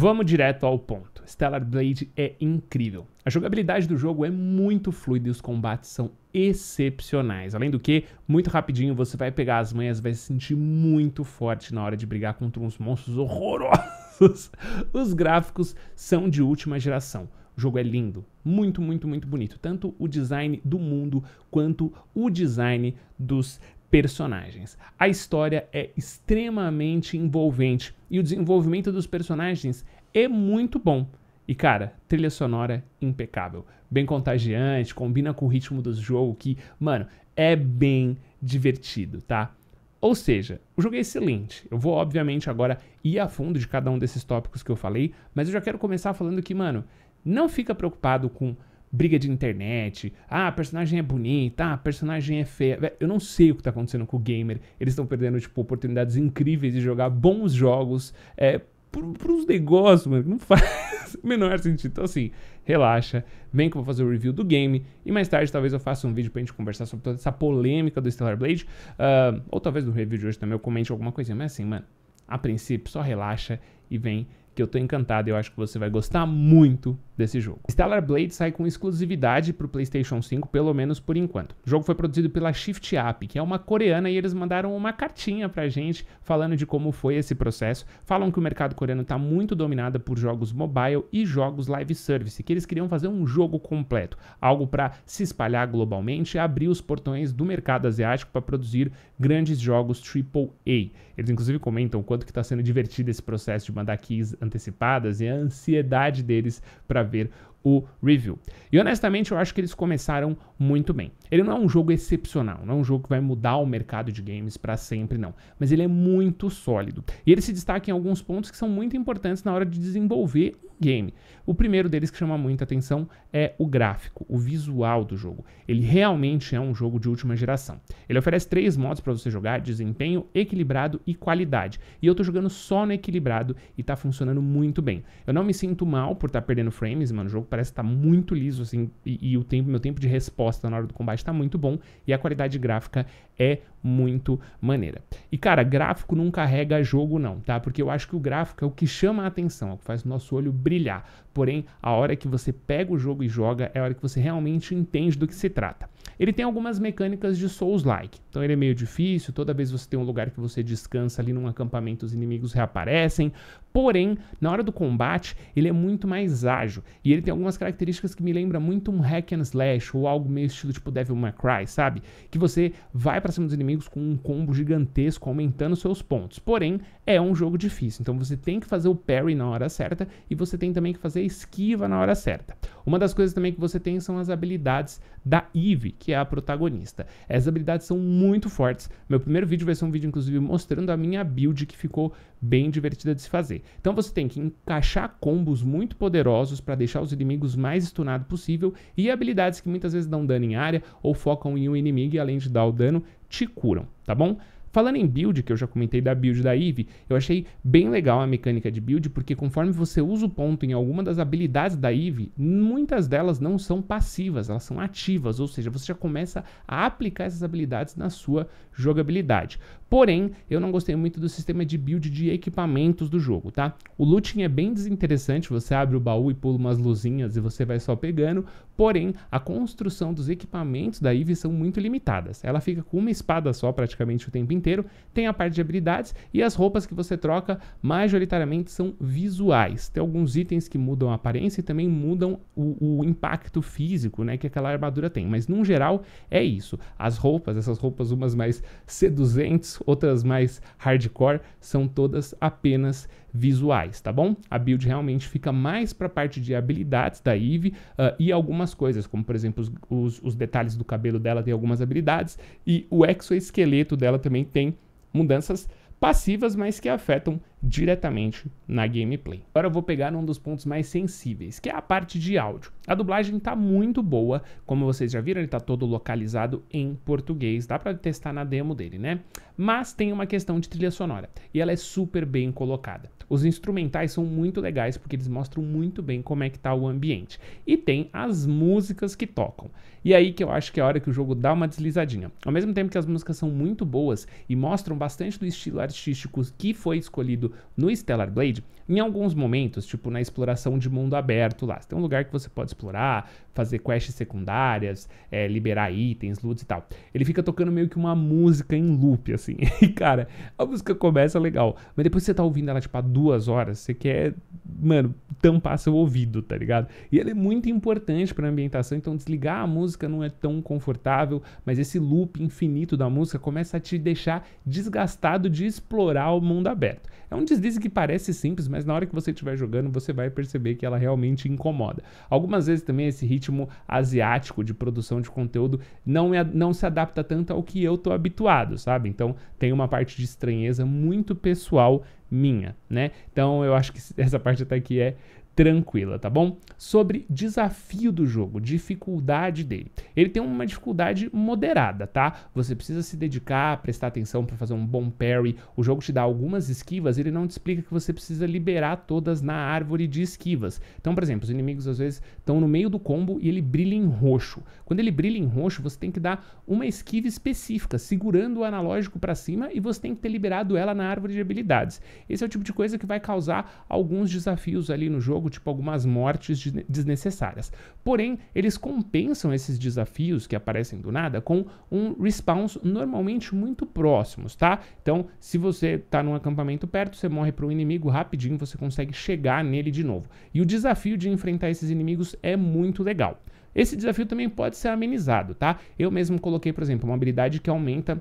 Vamos direto ao ponto. Stellar Blade é incrível. A jogabilidade do jogo é muito fluida e os combates são excepcionais. Além do que, muito rapidinho você vai pegar as manhas, vai se sentir muito forte na hora de brigar contra uns monstros horrorosos. Os gráficos são de última geração. O jogo é lindo, muito, muito, muito bonito. Tanto o design do mundo quanto o design dos personagens. A história é extremamente envolvente e o desenvolvimento dos personagens é muito bom. E cara, trilha sonora impecável, bem contagiante, combina com o ritmo do jogo que, mano, é bem divertido, tá? Ou seja, o jogo é excelente. Eu vou, obviamente, agora ir a fundo de cada um desses tópicos que eu falei, mas eu já quero começar falando que, mano, não fica preocupado com briga de internet. Ah, a personagem é bonita, ah, a personagem é feia. Eu não sei o que tá acontecendo com o gamer. Eles estão perdendo, tipo, oportunidades incríveis de jogar bons jogos é, para os negócios, mano, não faz o menor sentido. Então, assim, relaxa, vem que eu vou fazer o review do game e mais tarde talvez eu faça um vídeo pra gente conversar sobre toda essa polêmica do Stellar Blade. Uh, ou talvez no review de hoje também eu comente alguma coisinha, mas assim, mano, a princípio, só relaxa e vem que eu tô encantado. Eu acho que você vai gostar muito desse jogo. Stellar Blade sai com exclusividade pro PlayStation 5, pelo menos por enquanto. O jogo foi produzido pela Shift App, que é uma coreana, e eles mandaram uma cartinha pra gente falando de como foi esse processo. Falam que o mercado coreano tá muito dominado por jogos mobile e jogos live service, que eles queriam fazer um jogo completo, algo para se espalhar globalmente e abrir os portões do mercado asiático para produzir grandes jogos AAA. Eles inclusive comentam o quanto que tá sendo divertido esse processo de mandar keys antecipadas e a ansiedade deles para ver o review. E honestamente, eu acho que eles começaram muito bem. Ele não é um jogo excepcional, não é um jogo que vai mudar o mercado de games para sempre, não. Mas ele é muito sólido. E ele se destaca em alguns pontos que são muito importantes na hora de desenvolver game. O primeiro deles que chama muita atenção é o gráfico, o visual do jogo. Ele realmente é um jogo de última geração. Ele oferece três modos para você jogar: desempenho, equilibrado e qualidade. E eu estou jogando só no equilibrado e está funcionando muito bem. Eu não me sinto mal por estar tá perdendo frames, mano. O jogo parece estar tá muito liso assim e, e, o tempo, meu tempo de resposta na hora do combate está muito bom e a qualidade gráfica é muito maneira. E cara, gráfico não carrega jogo não, tá? Porque eu acho que o gráfico é o que chama a atenção, é o que faz o nosso olho brilhar porém a hora que você pega o jogo e joga é a hora que você realmente entende do que se trata. Ele tem algumas mecânicas de Souls-like, então ele é meio difícil, toda vez você tem um lugar que você descansa ali num acampamento os inimigos reaparecem, porém, na hora do combate, ele é muito mais ágil, e ele tem algumas características que me lembra muito um hack and slash, ou algo meio estilo tipo Devil May Cry, sabe? Que você vai para cima dos inimigos com um combo gigantesco, aumentando seus pontos, porém, é um jogo difícil, então você tem que fazer o parry na hora certa, e você tem também que fazer esquiva na hora certa. Uma das coisas também que você tem são as habilidades da Eve, que é a protagonista. Essas habilidades são muito fortes. Meu primeiro vídeo vai ser um vídeo, inclusive, mostrando a minha build, que ficou bem divertida de se fazer. Então você tem que encaixar combos muito poderosos para deixar os inimigos mais stunados possível e habilidades que muitas vezes dão dano em área ou focam em um inimigo e além de dar o dano, te curam, tá bom? Falando em build, que eu já comentei da build da Eve, eu achei bem legal a mecânica de build, porque conforme você usa o ponto em alguma das habilidades da Eve, muitas delas não são passivas, elas são ativas, ou seja, você já começa a aplicar essas habilidades na sua jogabilidade. Porém, eu não gostei muito do sistema de build de equipamentos do jogo, tá? O looting é bem desinteressante, você abre o baú e pula umas luzinhas e você vai só pegando, porém, a construção dos equipamentos da Eve são muito limitadas. Ela fica com uma espada só praticamente o tempo inteiro. Tem a parte de habilidades e as roupas que você troca majoritariamente são visuais. Tem alguns itens que mudam a aparência e também mudam o, o impacto físico né, que aquela armadura tem. Mas num geral é isso. As roupas, essas roupas, umas mais seduzentes, outras mais hardcore, são todas apenas visuais, tá bom? A build realmente fica mais para a parte de habilidades da Eve uh, e algumas coisas, como por exemplo os, os, os detalhes do cabelo dela tem algumas habilidades e o exoesqueleto dela também tem mudanças passivas, mas que afetam diretamente na gameplay. Agora eu vou pegar um dos pontos mais sensíveis, que é a parte de áudio. A dublagem está muito boa, como vocês já viram, ele está todo localizado em português, dá para testar na demo dele, né? Mas tem uma questão de trilha sonora, e ela é super bem colocada. Os instrumentais são muito legais porque eles mostram muito bem como é que tá o ambiente. E tem as músicas que tocam. E aí que eu acho que é a hora que o jogo dá uma deslizadinha. Ao mesmo tempo que as músicas são muito boas e mostram bastante do estilo artístico que foi escolhido no Stellar Blade, em alguns momentos, tipo na exploração de mundo aberto lá. Você tem um lugar que você pode explorar, fazer quests secundárias, é, liberar itens, loot e tal. Ele fica tocando meio que uma música em loop, assim. E, cara, a música começa legal, mas depois você tá ouvindo ela, tipo, há duas horas, você quer, mano, tampar seu ouvido, tá ligado? E ela é muito importante pra ambientação, então desligar a música não é tão confortável, mas esse loop infinito da música começa a te deixar desgastado de explorar o mundo aberto. É um deslize que parece simples, mas na hora que você estiver jogando, você vai perceber que ela realmente incomoda. Algumas vezes também esse ritmo asiático de produção de conteúdo não, é, não se adapta tanto ao que eu tô habituado, sabe? Então tem uma parte de estranheza muito pessoal minha, né? Então eu acho que essa parte até aqui é tranquila, tá bom? Sobre desafio do jogo, dificuldade dele. Ele tem uma dificuldade moderada, tá? Você precisa se dedicar, prestar atenção para fazer um bom parry. O jogo te dá algumas esquivas, ele não te explica que você precisa liberar todas na árvore de esquivas. Então, por exemplo, os inimigos às vezes estão no meio do combo e ele brilha em roxo. Quando ele brilha em roxo, você tem que dar uma esquiva específica, segurando o analógico para cima e você tem que ter liberado ela na árvore de habilidades. Esse é o tipo de coisa que vai causar alguns desafios ali no jogo jogo, tipo algumas mortes desnecessárias. Porém, eles compensam esses desafios que aparecem do nada com um response normalmente muito próximos, tá? Então, se você está num acampamento perto, você morre para um inimigo rapidinho, você consegue chegar nele de novo. E o desafio de enfrentar esses inimigos é muito legal. Esse desafio também pode ser amenizado, tá? Eu mesmo coloquei, por exemplo, uma habilidade que aumenta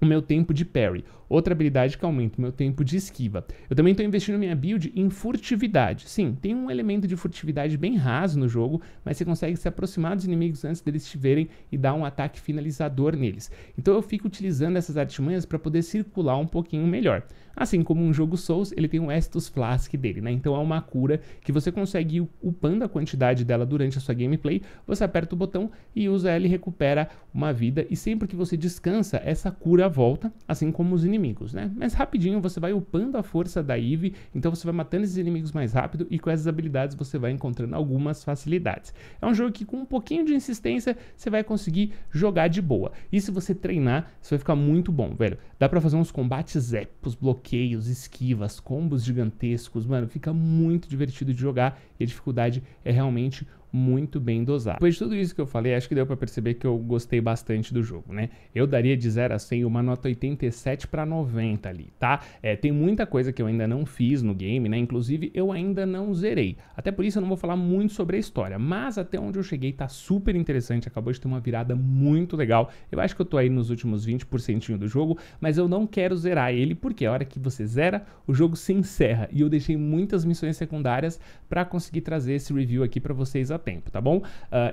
o meu tempo de parry. Outra habilidade que aumenta o meu tempo de esquiva. Eu também estou investindo minha build em furtividade. Sim, tem um elemento de furtividade bem raso no jogo, mas você consegue se aproximar dos inimigos antes deles estiverem e dar um ataque finalizador neles. Então eu fico utilizando essas artimanhas para poder circular um pouquinho melhor. Assim como um jogo Souls, ele tem um Estus Flask dele, né? Então é uma cura que você consegue ir upando a quantidade dela durante a sua gameplay, você aperta o botão e usa ela e recupera uma vida, e sempre que você descansa, essa cura volta, assim como os inimigos, né? Mas rapidinho você vai upando a força da Eve, então você vai matando esses inimigos mais rápido e com essas habilidades você vai encontrando algumas facilidades. É um jogo que com um pouquinho de insistência você vai conseguir jogar de boa. E se você treinar, você vai ficar muito bom, velho. Dá para fazer uns combates épicos, bloqueios bloqueios, esquivas, combos gigantescos, mano, fica muito divertido de jogar e a dificuldade é realmente muito bem dosado. Depois de tudo isso que eu falei, acho que deu para perceber que eu gostei bastante do jogo, né? Eu daria de 0 a 100 uma nota 87 para 90 ali, tá? É, tem muita coisa que eu ainda não fiz no game, né? Inclusive, eu ainda não zerei. Até por isso eu não vou falar muito sobre a história, mas até onde eu cheguei tá super interessante, acabou de ter uma virada muito legal. Eu acho que eu tô aí nos últimos 20% do jogo, mas eu não quero zerar ele porque a hora que você zera, o jogo se encerra e eu deixei muitas missões secundárias para conseguir trazer esse review aqui para vocês tempo, tá bom? Uh,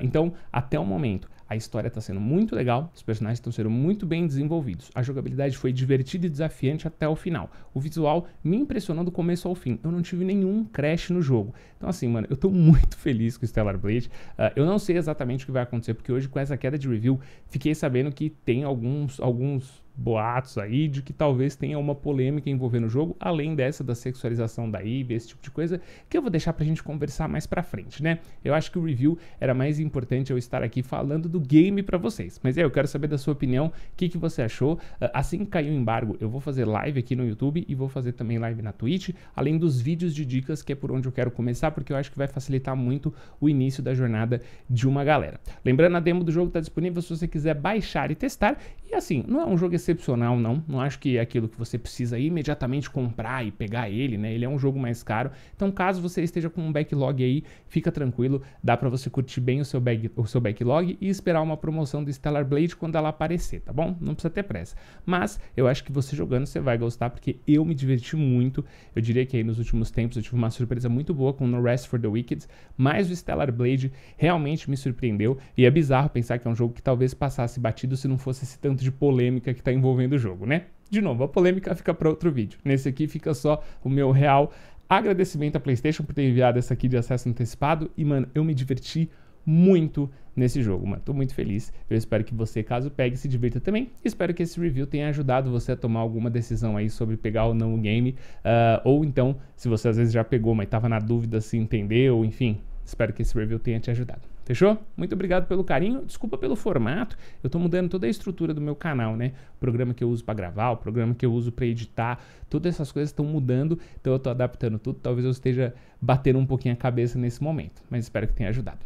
então, até o momento, a história está sendo muito legal, os personagens estão sendo muito bem desenvolvidos, a jogabilidade foi divertida e desafiante até o final. O visual me impressionou do começo ao fim, eu não tive nenhum crash no jogo. Então, assim, mano, eu estou muito feliz com o Stellar Blade. Uh, eu não sei exatamente o que vai acontecer, porque hoje, com essa queda de review, fiquei sabendo que tem alguns, alguns boatos aí de que talvez tenha uma polêmica envolvendo o jogo, além dessa da sexualização da Eve, esse tipo de coisa, que eu vou deixar pra gente conversar mais pra frente, né? Eu acho que o review era mais importante eu estar aqui falando do game para vocês. Mas é, eu quero saber da sua opinião, o que, que você achou. Ah, assim que cair o embargo, eu vou fazer live aqui no YouTube e vou fazer também live na Twitch, além dos vídeos de dicas, que é por onde eu quero começar, porque eu acho que vai facilitar muito o início da jornada de uma galera. Lembrando, a demo do jogo tá disponível se você quiser baixar e testar. E assim, não é um jogo excepcional, não. Não acho que é aquilo que você precisa imediatamente comprar e pegar ele, né? Ele é um jogo mais caro. Então, caso você esteja com um backlog aí, fica tranquilo, dá para você curtir bem o seu, bag, o seu backlog e esperar uma promoção do Stellar Blade quando ela aparecer, tá bom? Não precisa ter pressa. Mas eu acho que você jogando você vai gostar, porque eu me diverti muito. Eu diria que aí nos últimos tempos eu tive uma surpresa muito boa com No Rest for the Wicked, mas o Stellar Blade realmente me surpreendeu e é bizarro pensar que é um jogo que talvez passasse batido se não fosse esse tanto de polêmica que tá envolvendo o jogo, né? De novo, a polêmica fica para outro vídeo. Nesse aqui fica só o meu real agradecimento à PlayStation por ter enviado essa aqui de acesso antecipado. E, mano, eu me diverti muito nesse jogo, mano. Tô muito feliz. Eu espero que você, caso pegue, se divirta também. Espero que esse review tenha ajudado você a tomar alguma decisão aí sobre pegar ou não o game. Uh, ou então, se você às vezes já pegou, mas tava na dúvida se entendeu, enfim. Espero que esse review tenha te ajudado. Fechou? Muito obrigado pelo carinho. Desculpa pelo formato. Eu tô mudando toda a estrutura do meu canal, né? O programa que eu uso para gravar, o programa que eu uso para editar, todas essas coisas estão mudando, então eu tô adaptando tudo. Talvez eu esteja batendo um pouquinho a cabeça nesse momento, mas espero que tenha ajudado.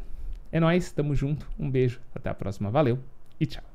É nós, tamo junto. Um beijo, até a próxima. Valeu e tchau.